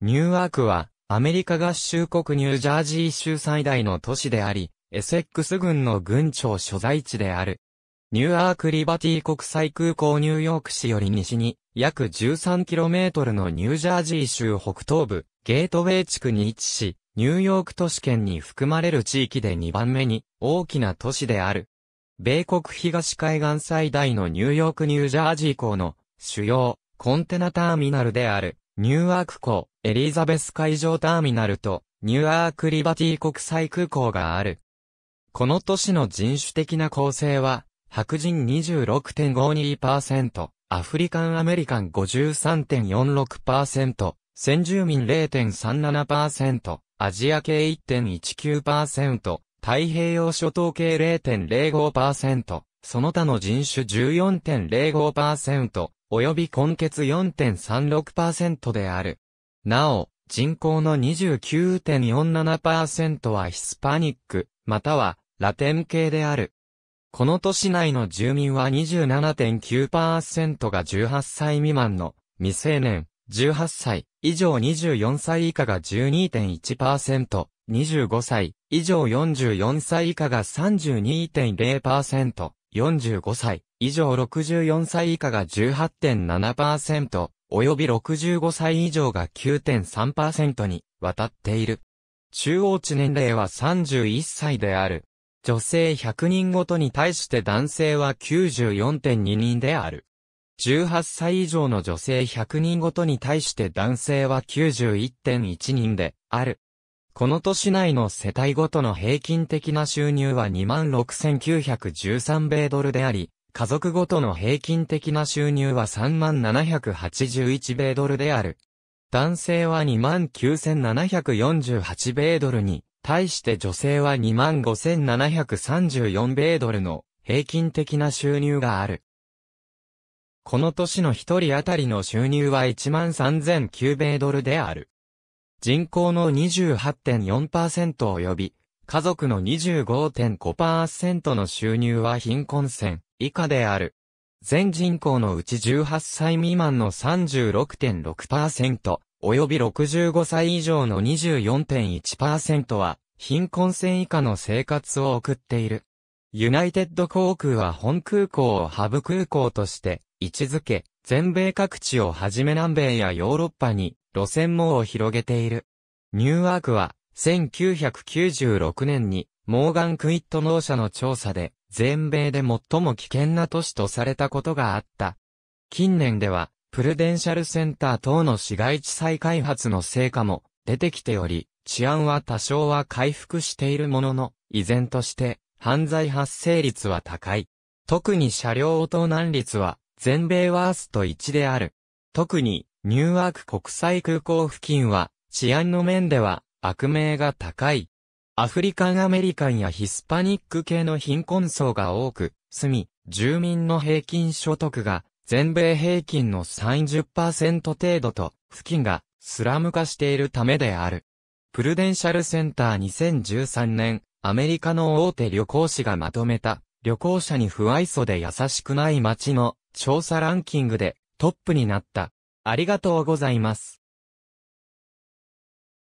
ニューアークは、アメリカ合衆国ニュージャージー州最大の都市であり、エセックス軍の軍庁所在地である。ニューアークリバティ国際空港ニューヨーク市より西に、約 13km のニュージャージー州北東部、ゲートウェイ地区に位置し、ニューヨーク都市圏に含まれる地域で2番目に大きな都市である。米国東海岸最大のニューヨークニュージャージー港の主要コンテナターミナルである。ニューアーク港、エリザベス海上ターミナルと、ニューアークリバティ国際空港がある。この都市の人種的な構成は、白人26.52%、アフリカンアメリカン53.46%、先住民0.37%、アジア系1.19%、太平洋諸島系0.05%、その他の人種14.05%、及び根結4.36%である。なお、人口の29.47%はヒスパニック、またはラテン系である。この都市内の住民は27.9%が18歳未満の未成年、18歳以上24歳以下が12.1%、25歳以上44歳以下が32.0%、45歳以上64歳以下が18.7%、及び65歳以上が9.3%に渡っている。中央値年齢は31歳である。女性100人ごとに対して男性は94.2人である。18歳以上の女性100人ごとに対して男性は91.1人である。この年内の世帯ごとの平均的な収入は26,913米ドルであり、家族ごとの平均的な収入は3781米ドルである。男性は29,748米ドルに、対して女性は25,734米ドルの平均的な収入がある。この年の一人当たりの収入は13,009米ドルである。人口の28.4%及び、家族の25.5%の収入は貧困線。以下である。全人口のうち18歳未満の36.6%、及び65歳以上の24.1%は、貧困線以下の生活を送っている。ユナイテッド航空は本空港をハブ空港として位置づけ、全米各地をはじめ南米やヨーロッパに路線網を広げている。ニューワークは1996年にモーガン・クイット農社の調査で全米で最も危険な都市とされたことがあった。近年では、プルデンシャルセンター等の市街地再開発の成果も出てきており、治安は多少は回復しているものの、依然として犯罪発生率は高い。特に車両盗難率は全米ワースト1である。特にニューアーク国際空港付近は治安の面では悪名が高い。アフリカンアメリカンやヒスパニック系の貧困層が多く、住み、住民の平均所得が全米平均の30%程度と、付近がスラム化しているためである。プルデンシャルセンター2013年、アメリカの大手旅行誌がまとめた、旅行者に不愛想で優しくない街の調査ランキングでトップになった。ありがとうございます。